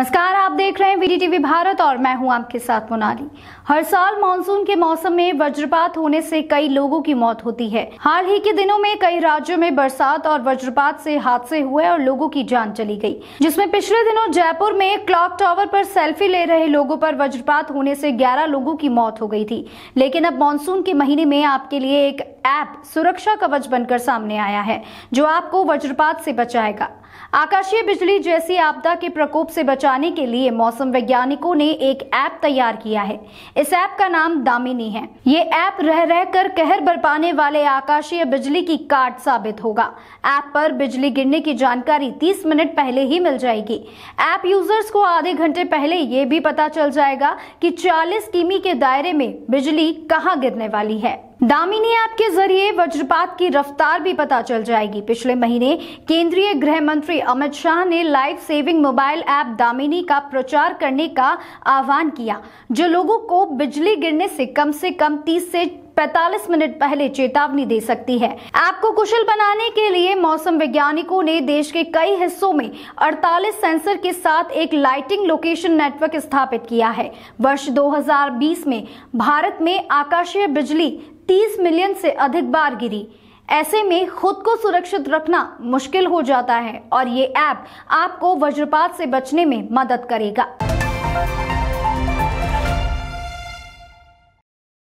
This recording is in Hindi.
नमस्कार आप देख रहे हैं वीडी टीवी भारत और मैं हूं आपके साथ मोनाली हर साल मानसून के मौसम में वज्रपात होने से कई लोगों की मौत होती है हाल ही के दिनों में कई राज्यों में बरसात और वज्रपात से हादसे हुए और लोगों की जान चली गई जिसमें पिछले दिनों जयपुर में क्लॉक टावर पर सेल्फी ले रहे लोगों पर वज्रपात होने से ग्यारह लोगों की मौत हो गई थी लेकिन अब मानसून के महीने में आपके लिए एक ऐप सुरक्षा कवच बनकर सामने आया है जो आपको वज्रपात से बचाएगा आकाशीय बिजली जैसी आपदा के प्रकोप से बचाने के लिए मौसम वैज्ञानिकों ने एक ऐप तैयार किया है इस ऐप का नाम दामिनी है ये ऐप रह रह कर कहर बरपाने वाले आकाशीय बिजली की काट साबित होगा ऐप पर बिजली गिरने की जानकारी 30 मिनट पहले ही मिल जाएगी ऐप यूजर्स को आधे घंटे पहले ये भी पता चल जाएगा कि चालीस किमी के दायरे में बिजली कहाँ गिरने वाली है दामिनी ऐप के जरिए वज्रपात की रफ्तार भी पता चल जाएगी पिछले महीने केंद्रीय गृह मंत्री अमित शाह ने life saving mobile app Damini का प्रचार करने का आह्वान किया जो लोगों को बिजली गिरने से कम से कम 30 से 45 मिनट पहले चेतावनी दे सकती है ऐप को कुशल बनाने के लिए मौसम वैज्ञानिकों ने देश के कई हिस्सों में 48 सेंसर के साथ एक लाइटिंग लोकेशन नेटवर्क स्थापित किया है वर्ष 2020 में भारत में आकाशीय बिजली 30 मिलियन से अधिक बार गिरी ऐसे में खुद को सुरक्षित रखना मुश्किल हो जाता है और ये ऐप आपको वज्रपात से बचने में मदद करेगा